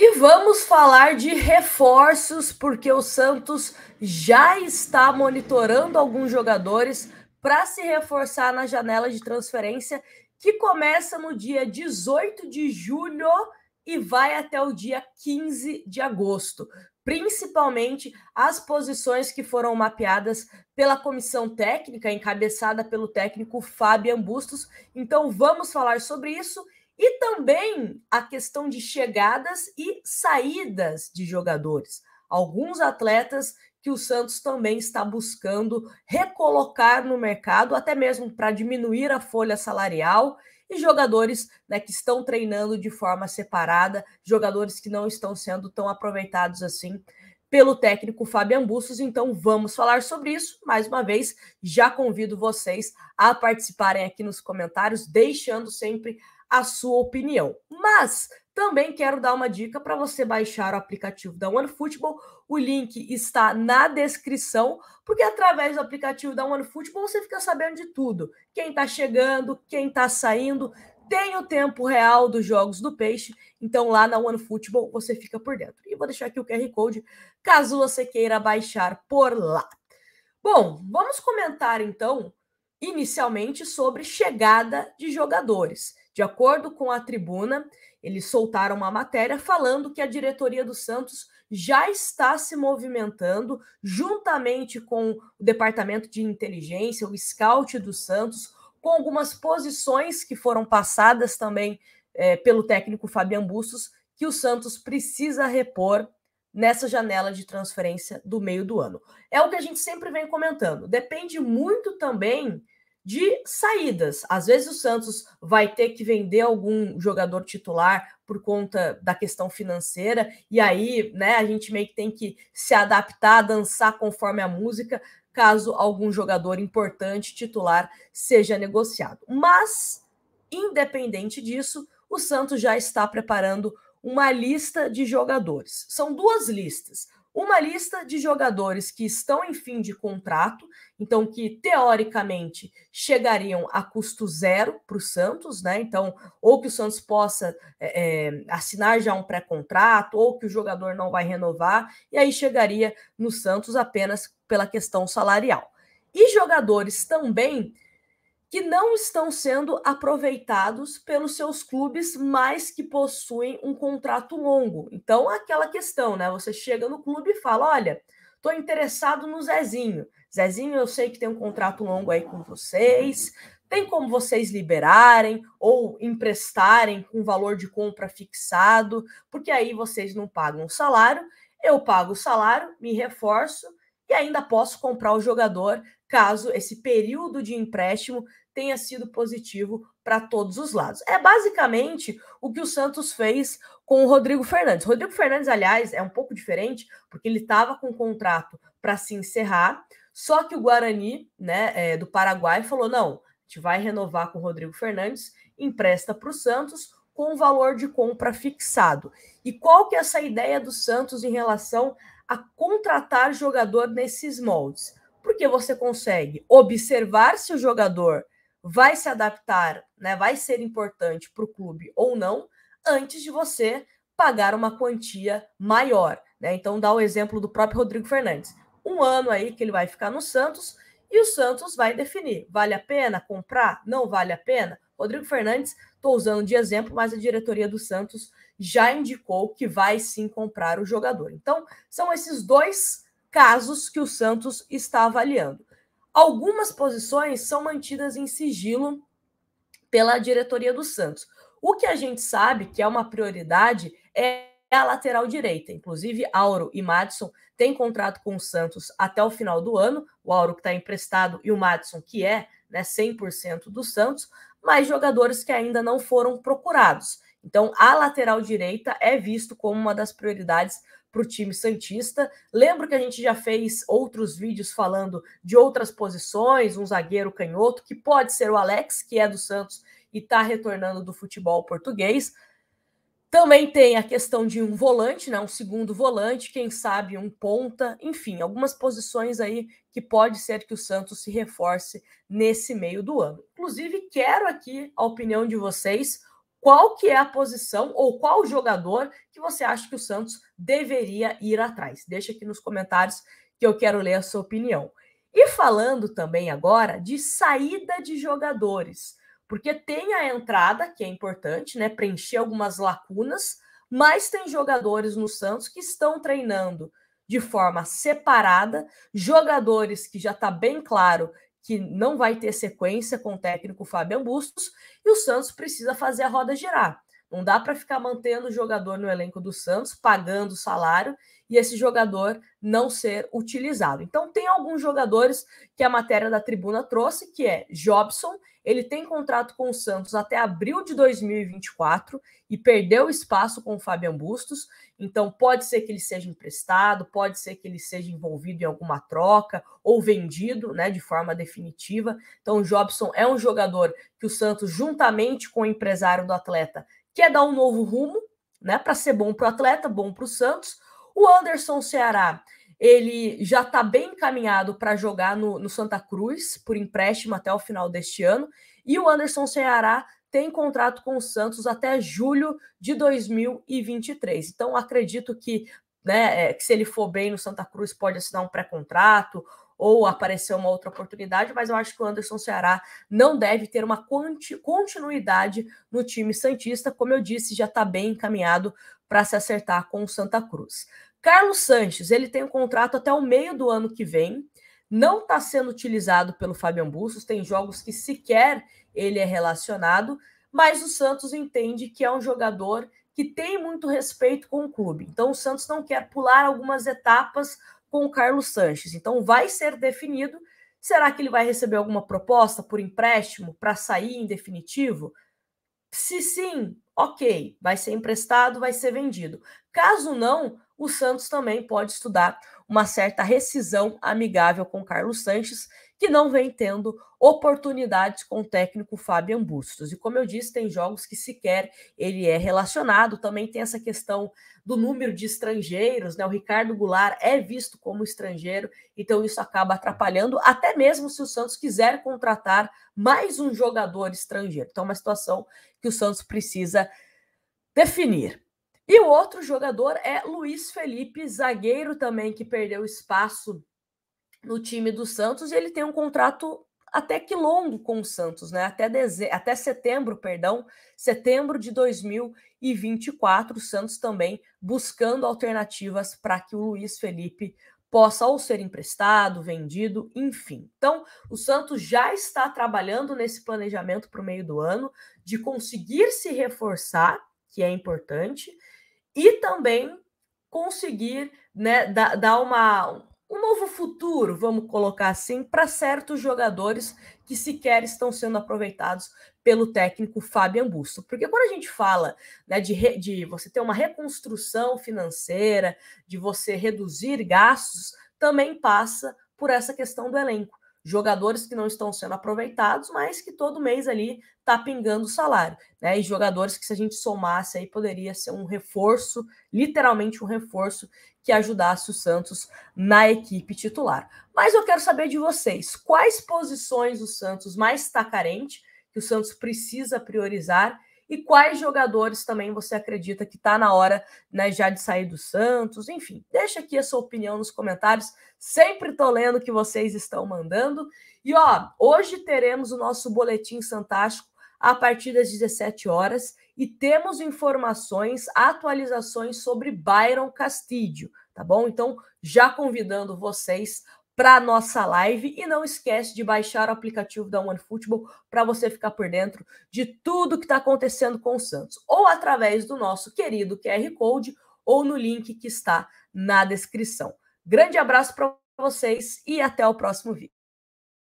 E vamos falar de reforços, porque o Santos já está monitorando alguns jogadores para se reforçar na janela de transferência que começa no dia 18 de julho e vai até o dia 15 de agosto. Principalmente as posições que foram mapeadas pela comissão técnica, encabeçada pelo técnico Fábio Bustos. Então vamos falar sobre isso e também a questão de chegadas e saídas de jogadores. Alguns atletas que o Santos também está buscando recolocar no mercado, até mesmo para diminuir a folha salarial, e jogadores né, que estão treinando de forma separada, jogadores que não estão sendo tão aproveitados assim pelo técnico Fabian Bustos. Então vamos falar sobre isso. Mais uma vez, já convido vocês a participarem aqui nos comentários, deixando sempre a sua opinião. Mas também quero dar uma dica para você baixar o aplicativo da OneFootball. O link está na descrição, porque através do aplicativo da OneFootball você fica sabendo de tudo. Quem está chegando, quem está saindo, tem o tempo real dos jogos do Peixe. Então lá na OneFootball você fica por dentro. E vou deixar aqui o QR Code caso você queira baixar por lá. Bom, vamos comentar então inicialmente sobre chegada de jogadores. De acordo com a tribuna, eles soltaram uma matéria falando que a diretoria do Santos já está se movimentando juntamente com o departamento de inteligência, o scout do Santos, com algumas posições que foram passadas também é, pelo técnico Fabian Bustos, que o Santos precisa repor nessa janela de transferência do meio do ano. É o que a gente sempre vem comentando. Depende muito também de saídas. Às vezes o Santos vai ter que vender algum jogador titular por conta da questão financeira, e aí né, a gente meio que tem que se adaptar, dançar conforme a música, caso algum jogador importante titular seja negociado. Mas, independente disso, o Santos já está preparando uma lista de jogadores. São duas listas uma lista de jogadores que estão em fim de contrato, então que teoricamente chegariam a custo zero para o Santos, né? Então, ou que o Santos possa é, é assinar já um pré-contrato, ou que o jogador não vai renovar, e aí chegaria no Santos apenas pela questão salarial. E jogadores também que não estão sendo aproveitados pelos seus clubes, mas que possuem um contrato longo. Então, aquela questão, né? Você chega no clube e fala: olha, estou interessado no Zezinho. Zezinho, eu sei que tem um contrato longo aí com vocês. Tem como vocês liberarem ou emprestarem com valor de compra fixado, porque aí vocês não pagam o salário. Eu pago o salário, me reforço e ainda posso comprar o jogador caso esse período de empréstimo tenha sido positivo para todos os lados. É basicamente o que o Santos fez com o Rodrigo Fernandes. Rodrigo Fernandes, aliás, é um pouco diferente, porque ele estava com um contrato para se encerrar, só que o Guarani, né, é, do Paraguai, falou: não, a gente vai renovar com o Rodrigo Fernandes, empresta para o Santos com o valor de compra fixado. E qual que é essa ideia do Santos em relação a contratar jogador nesses moldes? porque você consegue observar se o jogador vai se adaptar, né, vai ser importante para o clube ou não, antes de você pagar uma quantia maior. Né? Então, dá o exemplo do próprio Rodrigo Fernandes. Um ano aí que ele vai ficar no Santos e o Santos vai definir: vale a pena comprar? Não vale a pena? Rodrigo Fernandes, estou usando de exemplo, mas a diretoria do Santos já indicou que vai sim comprar o jogador. Então, são esses dois casos que o Santos está avaliando. Algumas posições são mantidas em sigilo pela diretoria do Santos. O que a gente sabe que é uma prioridade é a lateral direita. Inclusive, Auro e Madison têm contrato com o Santos até o final do ano. O Auro que está emprestado e o Madison que é né, 100% do Santos, mas jogadores que ainda não foram procurados. Então, a lateral direita é visto como uma das prioridades para o time Santista. Lembro que a gente já fez outros vídeos falando de outras posições, um zagueiro canhoto, que pode ser o Alex, que é do Santos e está retornando do futebol português. Também tem a questão de um volante, né, um segundo volante, quem sabe um ponta, enfim, algumas posições aí que pode ser que o Santos se reforce nesse meio do ano. Inclusive, quero aqui a opinião de vocês qual que é a posição ou qual jogador que você acha que o Santos deveria ir atrás. Deixa aqui nos comentários que eu quero ler a sua opinião. E falando também agora de saída de jogadores, porque tem a entrada, que é importante, né, preencher algumas lacunas, mas tem jogadores no Santos que estão treinando de forma separada, jogadores que já está bem claro que não vai ter sequência com o técnico Fábio Bustos, e o Santos precisa fazer a roda girar. Não dá para ficar mantendo o jogador no elenco do Santos, pagando o salário e esse jogador não ser utilizado. Então, tem alguns jogadores que a matéria da tribuna trouxe, que é Jobson, ele tem contrato com o Santos até abril de 2024 e perdeu espaço com o Fabian Bustos, então pode ser que ele seja emprestado, pode ser que ele seja envolvido em alguma troca ou vendido, né, de forma definitiva. Então, Jobson é um jogador que o Santos juntamente com o empresário do atleta quer dar um novo rumo, né, para ser bom para o atleta, bom para o Santos, o Anderson Ceará, ele já está bem encaminhado para jogar no, no Santa Cruz, por empréstimo até o final deste ano. E o Anderson Ceará tem contrato com o Santos até julho de 2023. Então, acredito que, né, é, que se ele for bem no Santa Cruz, pode assinar um pré-contrato ou aparecer uma outra oportunidade, mas eu acho que o Anderson Ceará não deve ter uma continuidade no time Santista, como eu disse, já está bem encaminhado para se acertar com o Santa Cruz. Carlos Sanches, ele tem um contrato até o meio do ano que vem, não está sendo utilizado pelo Fabian Bussos, tem jogos que sequer ele é relacionado, mas o Santos entende que é um jogador que tem muito respeito com o clube. Então o Santos não quer pular algumas etapas com o Carlos Sanches. Então vai ser definido, será que ele vai receber alguma proposta por empréstimo para sair em definitivo? Se sim, OK, vai ser emprestado, vai ser vendido. Caso não, o Santos também pode estudar uma certa rescisão amigável com Carlos Sanches, que não vem tendo oportunidades com o técnico Fabian Bustos. E como eu disse, tem jogos que sequer ele é relacionado. Também tem essa questão do número de estrangeiros, né? O Ricardo Goulart é visto como estrangeiro, então isso acaba atrapalhando, até mesmo se o Santos quiser contratar mais um jogador estrangeiro. Então, é uma situação que o Santos precisa definir. E o outro jogador é Luiz Felipe, zagueiro também, que perdeu espaço no time do Santos. E ele tem um contrato até que longo com o Santos, né? Até, deze... até setembro, perdão, setembro de 2024. O Santos também buscando alternativas para que o Luiz Felipe possa ou ser emprestado, vendido, enfim. Então, o Santos já está trabalhando nesse planejamento para o meio do ano de conseguir se reforçar, que é importante, e também conseguir né, dar, uma, um novo futuro, vamos colocar assim, para certos jogadores que sequer estão sendo aproveitados pelo técnico Fabian Busto. Porque quando a gente fala né, de, re, de você ter uma reconstrução financeira, de você reduzir gastos, também passa por essa questão do elenco jogadores que não estão sendo aproveitados, mas que todo mês ali está pingando o salário, né? E jogadores que se a gente somasse aí poderia ser um reforço, literalmente um reforço que ajudasse o Santos na equipe titular. Mas eu quero saber de vocês, quais posições o Santos mais está carente, que o Santos precisa priorizar e quais jogadores também você acredita que está na hora né, já de sair do Santos. Enfim, deixa aqui a sua opinião nos comentários. Sempre estou lendo o que vocês estão mandando. E ó, hoje teremos o nosso boletim fantástico a partir das 17 horas e temos informações, atualizações sobre Byron Castillo, tá bom? Então, já convidando vocês para a nossa live e não esquece de baixar o aplicativo da One Football para você ficar por dentro de tudo que está acontecendo com o Santos, ou através do nosso querido QR Code ou no link que está na descrição. Grande abraço para vocês e até o próximo vídeo.